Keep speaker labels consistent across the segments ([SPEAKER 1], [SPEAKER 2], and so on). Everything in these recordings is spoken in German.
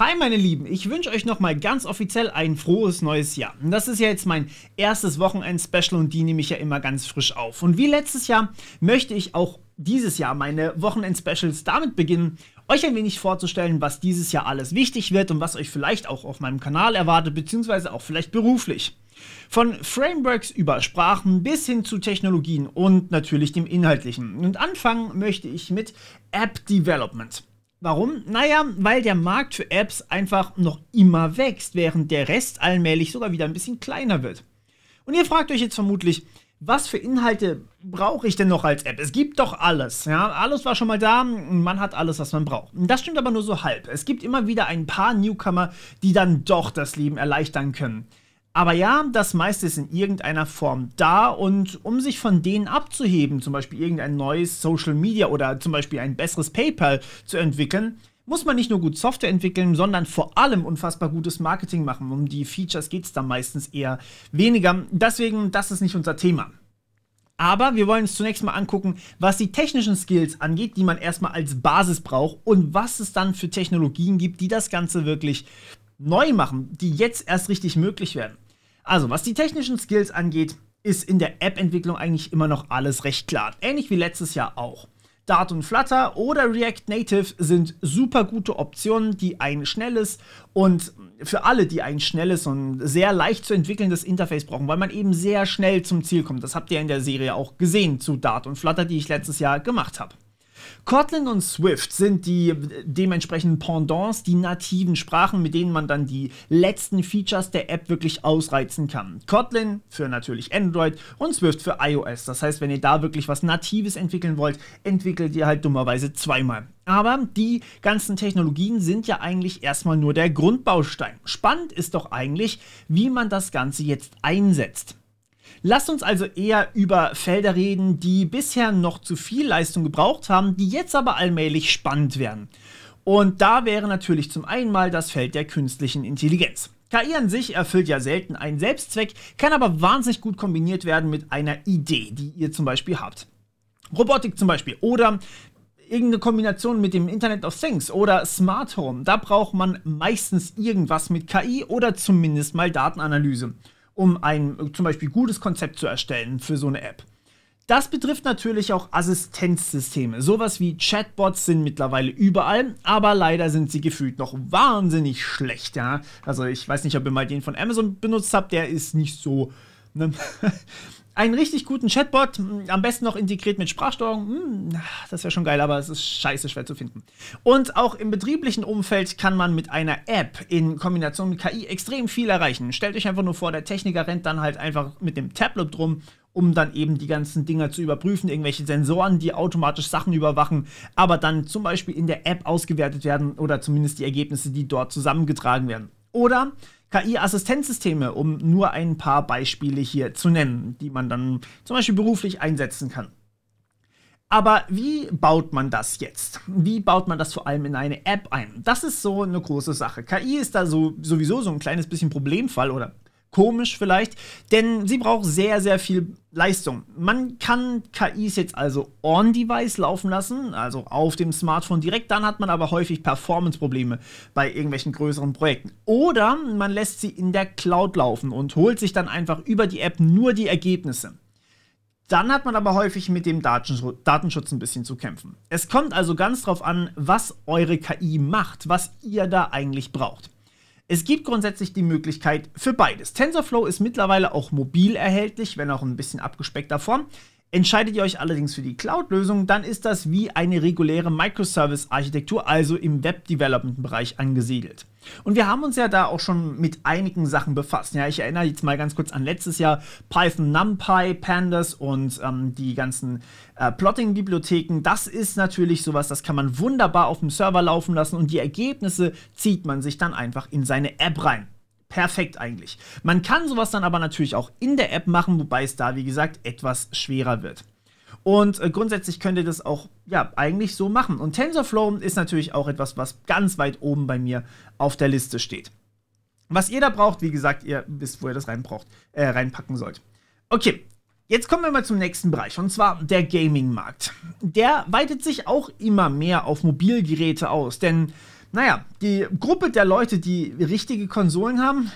[SPEAKER 1] Hi meine Lieben, ich wünsche euch nochmal ganz offiziell ein frohes neues Jahr. Das ist ja jetzt mein erstes Wochenend-Special und die nehme ich ja immer ganz frisch auf. Und wie letztes Jahr möchte ich auch dieses Jahr meine Wochenend-Specials damit beginnen, euch ein wenig vorzustellen, was dieses Jahr alles wichtig wird und was euch vielleicht auch auf meinem Kanal erwartet, beziehungsweise auch vielleicht beruflich. Von Frameworks über Sprachen bis hin zu Technologien und natürlich dem Inhaltlichen. Und anfangen möchte ich mit App Development. Warum? Naja, weil der Markt für Apps einfach noch immer wächst, während der Rest allmählich sogar wieder ein bisschen kleiner wird. Und ihr fragt euch jetzt vermutlich, was für Inhalte brauche ich denn noch als App? Es gibt doch alles. Ja? Alles war schon mal da, man hat alles, was man braucht. Das stimmt aber nur so halb. Es gibt immer wieder ein paar Newcomer, die dann doch das Leben erleichtern können. Aber ja, das meiste ist in irgendeiner Form da und um sich von denen abzuheben, zum Beispiel irgendein neues Social Media oder zum Beispiel ein besseres PayPal zu entwickeln, muss man nicht nur gut Software entwickeln, sondern vor allem unfassbar gutes Marketing machen. Um die Features geht es da meistens eher weniger. Deswegen, das ist nicht unser Thema. Aber wir wollen uns zunächst mal angucken, was die technischen Skills angeht, die man erstmal als Basis braucht und was es dann für Technologien gibt, die das Ganze wirklich neu machen, die jetzt erst richtig möglich werden. Also, was die technischen Skills angeht, ist in der App-Entwicklung eigentlich immer noch alles recht klar. Ähnlich wie letztes Jahr auch. Dart und Flutter oder React Native sind super gute Optionen, die ein schnelles und für alle, die ein schnelles und sehr leicht zu entwickelndes Interface brauchen, weil man eben sehr schnell zum Ziel kommt. Das habt ihr in der Serie auch gesehen zu Dart und Flutter, die ich letztes Jahr gemacht habe. Kotlin und Swift sind die dementsprechenden Pendants, die nativen Sprachen, mit denen man dann die letzten Features der App wirklich ausreizen kann. Kotlin für natürlich Android und Swift für iOS. Das heißt, wenn ihr da wirklich was Natives entwickeln wollt, entwickelt ihr halt dummerweise zweimal. Aber die ganzen Technologien sind ja eigentlich erstmal nur der Grundbaustein. Spannend ist doch eigentlich, wie man das Ganze jetzt einsetzt. Lasst uns also eher über Felder reden, die bisher noch zu viel Leistung gebraucht haben, die jetzt aber allmählich spannend werden. Und da wäre natürlich zum einen mal das Feld der künstlichen Intelligenz. KI an sich erfüllt ja selten einen Selbstzweck, kann aber wahnsinnig gut kombiniert werden mit einer Idee, die ihr zum Beispiel habt. Robotik zum Beispiel oder irgendeine Kombination mit dem Internet of Things oder Smart Home. Da braucht man meistens irgendwas mit KI oder zumindest mal Datenanalyse um ein zum Beispiel gutes Konzept zu erstellen für so eine App. Das betrifft natürlich auch Assistenzsysteme. Sowas wie Chatbots sind mittlerweile überall, aber leider sind sie gefühlt noch wahnsinnig schlecht. Ja? Also ich weiß nicht, ob ihr mal den von Amazon benutzt habt, der ist nicht so einen richtig guten Chatbot, hm, am besten noch integriert mit Sprachsteuerung, hm, das wäre schon geil, aber es ist scheiße schwer zu finden. Und auch im betrieblichen Umfeld kann man mit einer App in Kombination mit KI extrem viel erreichen. Stellt euch einfach nur vor, der Techniker rennt dann halt einfach mit dem Tablet drum, um dann eben die ganzen Dinger zu überprüfen, irgendwelche Sensoren, die automatisch Sachen überwachen, aber dann zum Beispiel in der App ausgewertet werden oder zumindest die Ergebnisse, die dort zusammengetragen werden. Oder KI-Assistenzsysteme, um nur ein paar Beispiele hier zu nennen, die man dann zum Beispiel beruflich einsetzen kann. Aber wie baut man das jetzt? Wie baut man das vor allem in eine App ein? Das ist so eine große Sache. KI ist da so, sowieso so ein kleines bisschen Problemfall oder Komisch vielleicht, denn sie braucht sehr, sehr viel Leistung. Man kann KIs jetzt also on-device laufen lassen, also auf dem Smartphone direkt, dann hat man aber häufig Performance-Probleme bei irgendwelchen größeren Projekten. Oder man lässt sie in der Cloud laufen und holt sich dann einfach über die App nur die Ergebnisse. Dann hat man aber häufig mit dem Datenschutz ein bisschen zu kämpfen. Es kommt also ganz drauf an, was eure KI macht, was ihr da eigentlich braucht. Es gibt grundsätzlich die Möglichkeit für beides. TensorFlow ist mittlerweile auch mobil erhältlich, wenn auch ein bisschen abgespeckter Form. Entscheidet ihr euch allerdings für die Cloud-Lösung, dann ist das wie eine reguläre Microservice-Architektur, also im Web-Development-Bereich angesiedelt. Und wir haben uns ja da auch schon mit einigen Sachen befasst. Ja, ich erinnere jetzt mal ganz kurz an letztes Jahr Python, NumPy, Pandas und ähm, die ganzen äh, Plotting-Bibliotheken. Das ist natürlich sowas, das kann man wunderbar auf dem Server laufen lassen und die Ergebnisse zieht man sich dann einfach in seine App rein perfekt eigentlich. Man kann sowas dann aber natürlich auch in der App machen, wobei es da, wie gesagt, etwas schwerer wird. Und äh, grundsätzlich könnt ihr das auch ja, eigentlich so machen. Und TensorFlow ist natürlich auch etwas, was ganz weit oben bei mir auf der Liste steht. Was ihr da braucht, wie gesagt, ihr wisst, wo ihr das rein braucht, äh, reinpacken sollt. Okay, jetzt kommen wir mal zum nächsten Bereich, und zwar der Gaming-Markt. Der weitet sich auch immer mehr auf Mobilgeräte aus, denn naja, die Gruppe der Leute, die richtige Konsolen haben,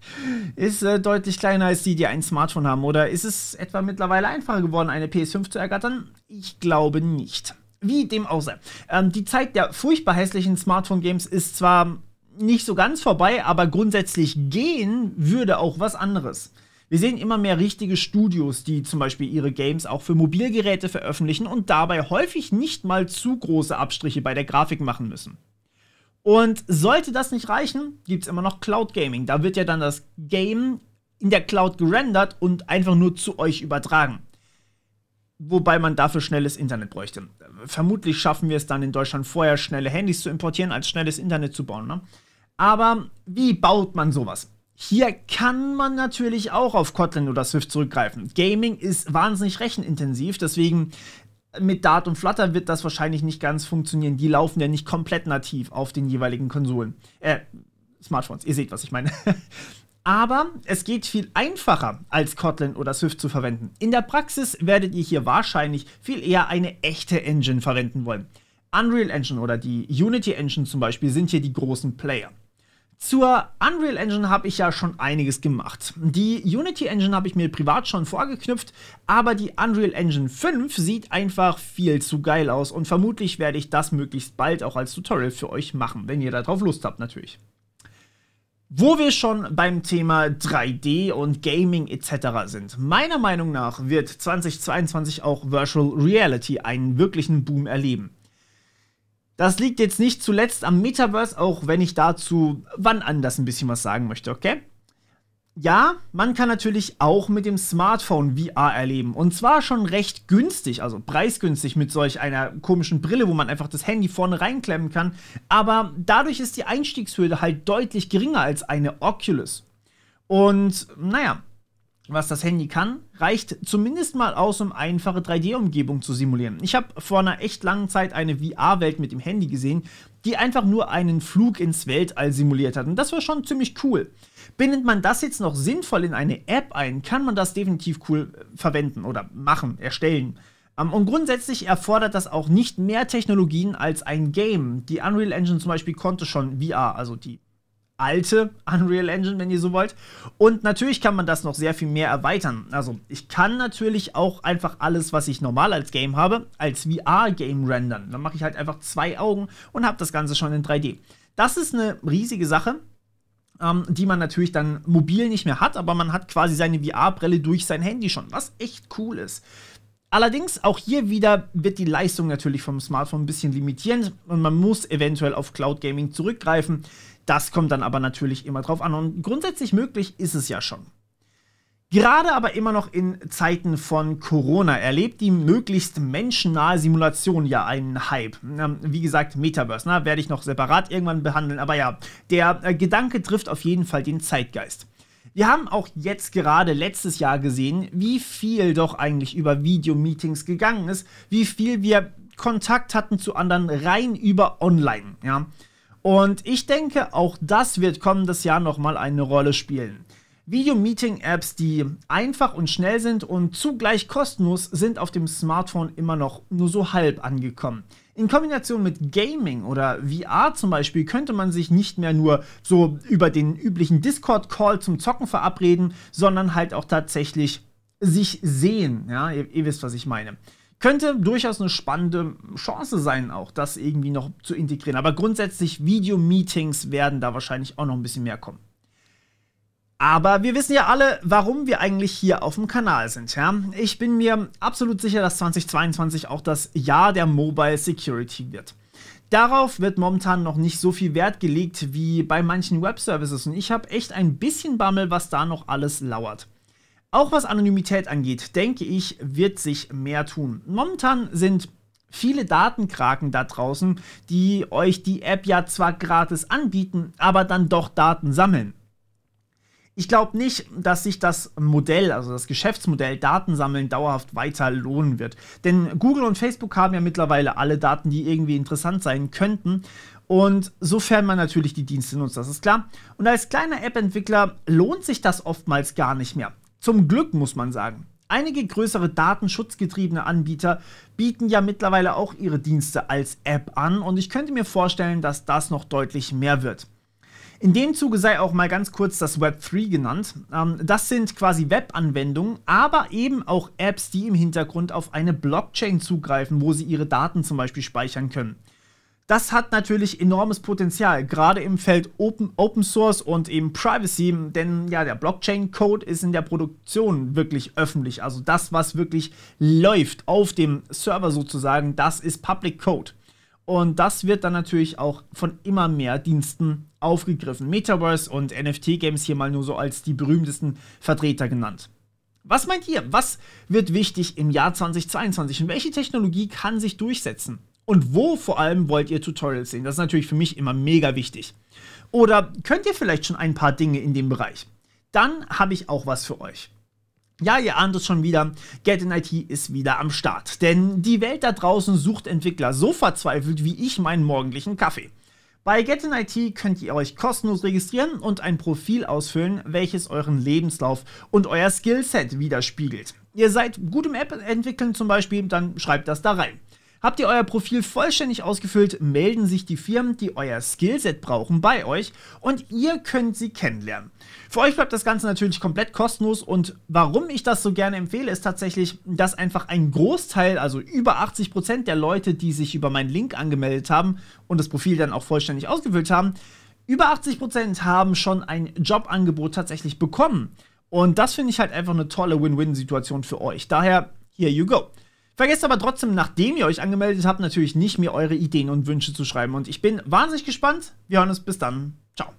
[SPEAKER 1] ist äh, deutlich kleiner als die, die ein Smartphone haben. Oder ist es etwa mittlerweile einfacher geworden, eine PS5 zu ergattern? Ich glaube nicht. Wie dem auch sei. Ähm, die Zeit der furchtbar hässlichen Smartphone-Games ist zwar nicht so ganz vorbei, aber grundsätzlich gehen würde auch was anderes. Wir sehen immer mehr richtige Studios, die zum Beispiel ihre Games auch für Mobilgeräte veröffentlichen und dabei häufig nicht mal zu große Abstriche bei der Grafik machen müssen. Und sollte das nicht reichen, gibt es immer noch Cloud Gaming. Da wird ja dann das Game in der Cloud gerendert und einfach nur zu euch übertragen. Wobei man dafür schnelles Internet bräuchte. Vermutlich schaffen wir es dann in Deutschland vorher, schnelle Handys zu importieren, als schnelles Internet zu bauen. Ne? Aber wie baut man sowas? Hier kann man natürlich auch auf Kotlin oder Swift zurückgreifen. Gaming ist wahnsinnig rechenintensiv, deswegen mit Dart und Flutter wird das wahrscheinlich nicht ganz funktionieren. Die laufen ja nicht komplett nativ auf den jeweiligen Konsolen. Äh, Smartphones, ihr seht, was ich meine. Aber es geht viel einfacher, als Kotlin oder Swift zu verwenden. In der Praxis werdet ihr hier wahrscheinlich viel eher eine echte Engine verwenden wollen. Unreal Engine oder die Unity Engine zum Beispiel sind hier die großen Player. Zur Unreal Engine habe ich ja schon einiges gemacht. Die Unity Engine habe ich mir privat schon vorgeknüpft, aber die Unreal Engine 5 sieht einfach viel zu geil aus und vermutlich werde ich das möglichst bald auch als Tutorial für euch machen, wenn ihr darauf Lust habt natürlich. Wo wir schon beim Thema 3D und Gaming etc. sind. Meiner Meinung nach wird 2022 auch Virtual Reality einen wirklichen Boom erleben. Das liegt jetzt nicht zuletzt am Metaverse, auch wenn ich dazu wann anders ein bisschen was sagen möchte, okay? Ja, man kann natürlich auch mit dem Smartphone VR erleben. Und zwar schon recht günstig, also preisgünstig mit solch einer komischen Brille, wo man einfach das Handy vorne reinklemmen kann. Aber dadurch ist die Einstiegshürde halt deutlich geringer als eine Oculus. Und naja, was das Handy kann, reicht zumindest mal aus, um einfache 3D-Umgebung zu simulieren. Ich habe vor einer echt langen Zeit eine VR-Welt mit dem Handy gesehen, die einfach nur einen Flug ins Weltall simuliert hat. Und das war schon ziemlich cool. Bindet man das jetzt noch sinnvoll in eine App ein, kann man das definitiv cool äh, verwenden oder machen, erstellen. Ähm, und grundsätzlich erfordert das auch nicht mehr Technologien als ein Game. Die Unreal Engine zum Beispiel konnte schon VR, also die alte Unreal Engine, wenn ihr so wollt. Und natürlich kann man das noch sehr viel mehr erweitern. Also ich kann natürlich auch einfach alles, was ich normal als Game habe, als VR-Game rendern. Dann mache ich halt einfach zwei Augen und habe das Ganze schon in 3D. Das ist eine riesige Sache, ähm, die man natürlich dann mobil nicht mehr hat, aber man hat quasi seine VR-Brille durch sein Handy schon, was echt cool ist. Allerdings, auch hier wieder wird die Leistung natürlich vom Smartphone ein bisschen limitierend und man muss eventuell auf Cloud Gaming zurückgreifen. Das kommt dann aber natürlich immer drauf an und grundsätzlich möglich ist es ja schon. Gerade aber immer noch in Zeiten von Corona erlebt die möglichst menschennahe Simulation ja einen Hype. Ähm, wie gesagt, Metaverse, na, ne, werde ich noch separat irgendwann behandeln, aber ja, der äh, Gedanke trifft auf jeden Fall den Zeitgeist. Wir haben auch jetzt gerade letztes Jahr gesehen, wie viel doch eigentlich über Videomeetings gegangen ist, wie viel wir Kontakt hatten zu anderen rein über online, ja. Und ich denke, auch das wird kommendes Jahr nochmal eine Rolle spielen. Video-Meeting-Apps, die einfach und schnell sind und zugleich kostenlos, sind auf dem Smartphone immer noch nur so halb angekommen. In Kombination mit Gaming oder VR zum Beispiel könnte man sich nicht mehr nur so über den üblichen Discord-Call zum Zocken verabreden, sondern halt auch tatsächlich sich sehen. Ja, ihr, ihr wisst, was ich meine könnte durchaus eine spannende Chance sein, auch das irgendwie noch zu integrieren. Aber grundsätzlich, Video-Meetings werden da wahrscheinlich auch noch ein bisschen mehr kommen. Aber wir wissen ja alle, warum wir eigentlich hier auf dem Kanal sind. Ja? Ich bin mir absolut sicher, dass 2022 auch das Jahr der Mobile Security wird. Darauf wird momentan noch nicht so viel Wert gelegt wie bei manchen Web-Services und ich habe echt ein bisschen Bammel, was da noch alles lauert. Auch was Anonymität angeht, denke ich, wird sich mehr tun. Momentan sind viele Datenkraken da draußen, die euch die App ja zwar gratis anbieten, aber dann doch Daten sammeln. Ich glaube nicht, dass sich das Modell, also das Geschäftsmodell Datensammeln dauerhaft weiter lohnen wird. Denn Google und Facebook haben ja mittlerweile alle Daten, die irgendwie interessant sein könnten. Und sofern man natürlich die Dienste nutzt, das ist klar. Und als kleiner App-Entwickler lohnt sich das oftmals gar nicht mehr. Zum Glück muss man sagen. Einige größere datenschutzgetriebene Anbieter bieten ja mittlerweile auch ihre Dienste als App an und ich könnte mir vorstellen, dass das noch deutlich mehr wird. In dem Zuge sei auch mal ganz kurz das Web 3 genannt. Ähm, das sind quasi Web-Anwendungen, aber eben auch Apps, die im Hintergrund auf eine Blockchain zugreifen, wo sie ihre Daten zum Beispiel speichern können. Das hat natürlich enormes Potenzial, gerade im Feld Open, Open Source und eben Privacy, denn ja, der Blockchain-Code ist in der Produktion wirklich öffentlich. Also das, was wirklich läuft auf dem Server sozusagen, das ist Public Code. Und das wird dann natürlich auch von immer mehr Diensten aufgegriffen. Metaverse und NFT-Games hier mal nur so als die berühmtesten Vertreter genannt. Was meint ihr? Was wird wichtig im Jahr 2022 und welche Technologie kann sich durchsetzen? Und wo vor allem wollt ihr Tutorials sehen? Das ist natürlich für mich immer mega wichtig. Oder könnt ihr vielleicht schon ein paar Dinge in dem Bereich? Dann habe ich auch was für euch. Ja, ihr ahnt es schon wieder, Get in IT ist wieder am Start. Denn die Welt da draußen sucht Entwickler so verzweifelt wie ich meinen morgendlichen Kaffee. Bei Get in IT könnt ihr euch kostenlos registrieren und ein Profil ausfüllen, welches euren Lebenslauf und euer Skillset widerspiegelt. Ihr seid gut im App-Entwickeln zum Beispiel, dann schreibt das da rein. Habt ihr euer Profil vollständig ausgefüllt, melden sich die Firmen, die euer Skillset brauchen, bei euch und ihr könnt sie kennenlernen. Für euch bleibt das Ganze natürlich komplett kostenlos und warum ich das so gerne empfehle, ist tatsächlich, dass einfach ein Großteil, also über 80% der Leute, die sich über meinen Link angemeldet haben und das Profil dann auch vollständig ausgefüllt haben, über 80% haben schon ein Jobangebot tatsächlich bekommen. Und das finde ich halt einfach eine tolle Win-Win-Situation für euch. Daher, here you go. Vergesst aber trotzdem, nachdem ihr euch angemeldet habt, natürlich nicht, mir eure Ideen und Wünsche zu schreiben. Und ich bin wahnsinnig gespannt. Wir hören uns bis dann. Ciao.